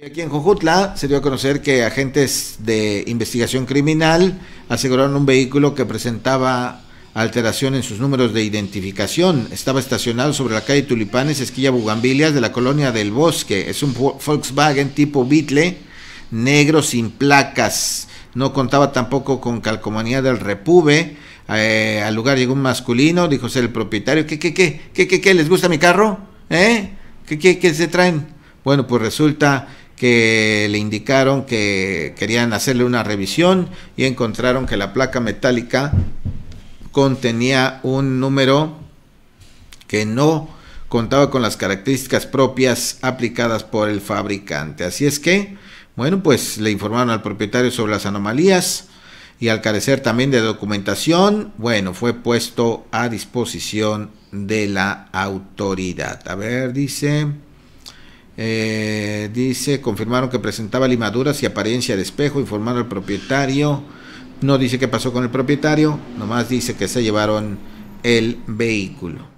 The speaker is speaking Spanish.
Aquí en Jojutla se dio a conocer que agentes de investigación criminal aseguraron un vehículo que presentaba alteración en sus números de identificación. Estaba estacionado sobre la calle Tulipanes, esquilla Bugambilias de la colonia del Bosque. Es un Volkswagen tipo Beetle, negro sin placas. No contaba tampoco con calcomanía del Repube. Eh, al lugar llegó un masculino, dijo ser el propietario. ¿Qué, qué, qué? ¿Qué, qué, qué? ¿Les gusta mi carro? ¿Eh? ¿Qué, qué, qué se traen? Bueno, pues resulta que le indicaron que querían hacerle una revisión y encontraron que la placa metálica contenía un número que no contaba con las características propias aplicadas por el fabricante. Así es que, bueno, pues le informaron al propietario sobre las anomalías y al carecer también de documentación, bueno, fue puesto a disposición de la autoridad. A ver, dice... Eh, dice, confirmaron que presentaba limaduras y apariencia de espejo, informaron al propietario. No dice qué pasó con el propietario, nomás dice que se llevaron el vehículo.